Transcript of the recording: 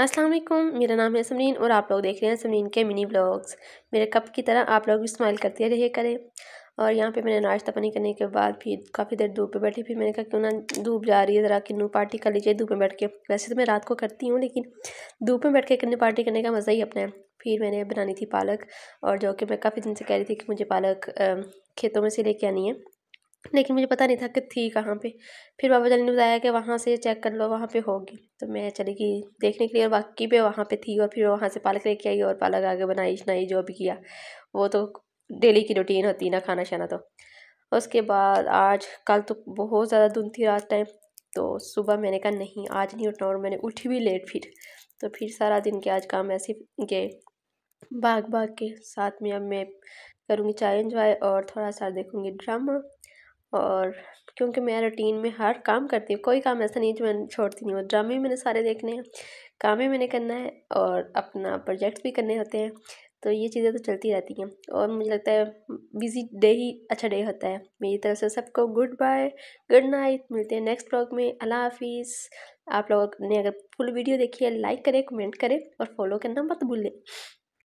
अस्सलाम वालेकुम मेरा नाम है समरीन और आप लोग देख रहे हैं समरीन के मिनी ब्लॉग्स मेरे कप की तरह आप लोग भी स्माइल करते रहे करें और यहाँ पे मैंने नाश्ता पानी करने के बाद फिर काफ़ी देर धूप पे बैठी फिर मैंने कहा क्यों ना धूप जा रही है ज़रा किन्नू पार्टी कर लीजिए धूप में बैठ के वैसे तो मैं रात को करती हूँ लेकिन धूप में बैठ के किन्नू पार्टी करने का मज़ा ही अपना है फिर मैंने बनानी थी पालक और जो कि मैं काफ़ी दिन से कह रही थी कि मुझे पालक खेतों में से लेके आनी है लेकिन मुझे पता नहीं था कि थी कहाँ पे फिर बाबा जान ने बताया कि वहाँ से चेक कर लो वहाँ पे होगी तो मैं चली गई देखने के लिए और बाकी पे वहाँ पे थी और फिर वहाँ से पालक लेके आई और पालक आगे बनाई शनाई जो भी किया वो तो डेली की रूटीन होती ना खाना शाना तो उसके बाद आज कल तो बहुत ज़्यादा धुंध थी रात टाइम तो सुबह मैंने कहा नहीं आज नहीं उठना और मैंने उठी भी लेट फिर तो फिर सारा दिन के आज काम ऐसे गए भाग भाग के साथ में अब मैं करूँगी चाय इंजॉय और थोड़ा सा देखूँगी ड्रामा और क्योंकि मैं रूटीन में हर काम करती हूँ कोई काम ऐसा नहीं जो मैं छोड़ती नहीं हूँ ड्रामे मैंने सारे देखने हैं काम भी मैंने करना है और अपना प्रोजेक्ट भी करने होते हैं तो ये चीज़ें तो चलती रहती हैं और मुझे लगता है बिजी डे ही अच्छा डे होता है मेरी तरफ से सबको गुड बाय गुड नाइट मिलते हैं नेक्स्ट ब्लॉग में अला हाफिज़ आप लोगों ने अगर फुल वीडियो देखी है लाइक करें कमेंट करें और फॉलो करना मत भूलें